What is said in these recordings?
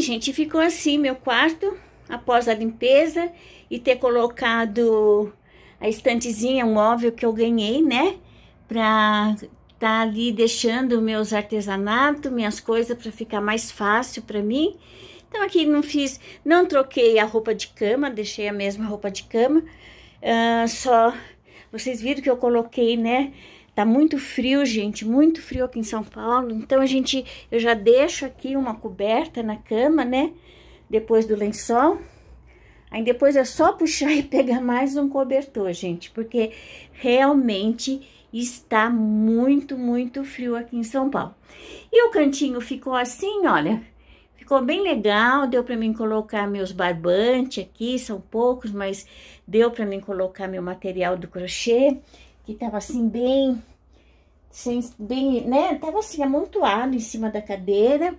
gente, ficou assim meu quarto após a limpeza e ter colocado a estantezinha, um móvel que eu ganhei, né? Pra tá ali deixando meus artesanatos, minhas coisas para ficar mais fácil para mim. Então aqui não fiz, não troquei a roupa de cama, deixei a mesma roupa de cama. Uh, só vocês viram que eu coloquei, né? Tá muito frio, gente, muito frio aqui em São Paulo. Então a gente, eu já deixo aqui uma coberta na cama, né? Depois do lençol. Aí depois é só puxar e pegar mais um cobertor, gente, porque realmente está muito, muito frio aqui em São Paulo. E o cantinho ficou assim, olha, ficou bem legal, deu para mim colocar meus barbantes aqui, são poucos, mas deu para mim colocar meu material do crochê que tava assim bem, sem, bem, né, tava assim amontoado em cima da cadeira.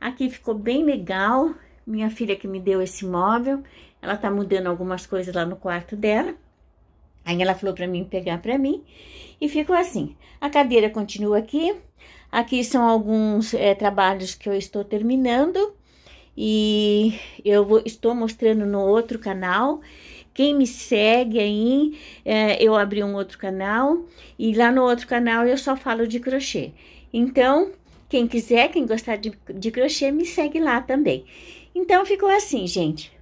Aqui ficou bem legal, minha filha que me deu esse móvel, ela tá mudando algumas coisas lá no quarto dela. Aí ela falou para mim pegar para mim e ficou assim. A cadeira continua aqui. Aqui são alguns é, trabalhos que eu estou terminando e eu vou, estou mostrando no outro canal. Quem me segue aí, é, eu abri um outro canal e lá no outro canal eu só falo de crochê. Então, quem quiser, quem gostar de, de crochê, me segue lá também. Então, ficou assim, gente.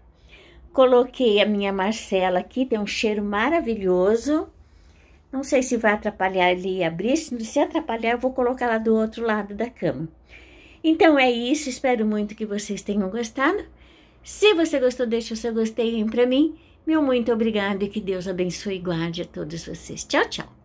Coloquei a minha Marcela aqui, tem um cheiro maravilhoso. Não sei se vai atrapalhar ele abrir, se atrapalhar eu vou colocar lá do outro lado da cama. Então é isso, espero muito que vocês tenham gostado. Se você gostou, deixa o seu gostei para mim meu muito obrigado e que Deus abençoe e guarde a todos vocês. Tchau, tchau.